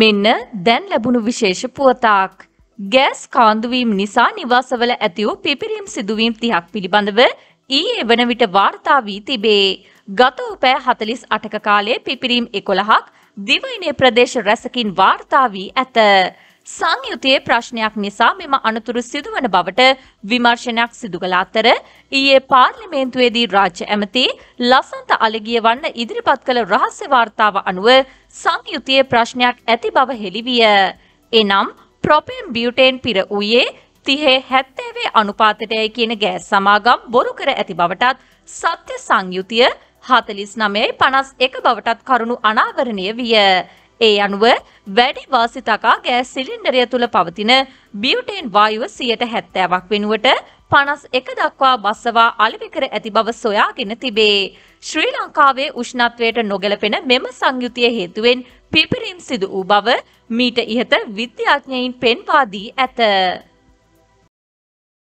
මෙන්න දැන් ලැබුණු විශේෂ පුවතාක්. ගෑස් කාන්දුවීම් නිසා නිවාසවල ඇතිව පිපිරීම් සිදුවීම් තිහක් පිළිබඳව ඊයේ වන විට වාර්තා වී තිබේ. ගත උපෑ හතලිස් අටක කාලයේ පිපිරීම් එකොළහක් දිවයිනේ ප්‍රදේශ රැසකින් වාර්තා වී ඇත. සංයුතයේ ප්‍රශ්නයක් නිසා මෙම අනතුරු සිදුවන බවට විමර්ශනයක් සිදු කළ අතර ඊයේ පාර්ලිමේන්තුවේදී රාජ්‍ය ඇමති ලසන්ත අලගිය වන්න ඉදිරිපත් කළ රහස්‍ය වාර්තාව අනුව සංයුතයේ ප්‍රශ්නයක් ඇති බව හෙළිවිය. එනම් ප්‍රොපෙන් බියුටේන් පිර වූයේ තිහේ හැත්තෑවේ අනුපාතටයයි කියන ගෑස් සමාගම් බොරු කර ඇති බවටත් සත්‍ය සංයුතිය හතලිස් නමයයි පනස් එක බවටත් කරුණු අනාවරණය විය. ඒ අනුව වැඩි වාසි තකා ගෑස් සිලින්ඩරය තුළ පවතින බියුටේන් වායුව 70ක් වෙනුවට 51 දක්වා බස්සවා අලෙවි කර ඇති බව සොයාගෙන තිබේ. ශ්‍රී ලංකාවේ උෂ්ණත්වයට නොගැලපෙන මෙම සංයුතිය හේතුවෙන් පිපිරීම් සිදු වූ බව මීට ඉහත විද්‍යාඥයින් පෙන්වා දී ඇත.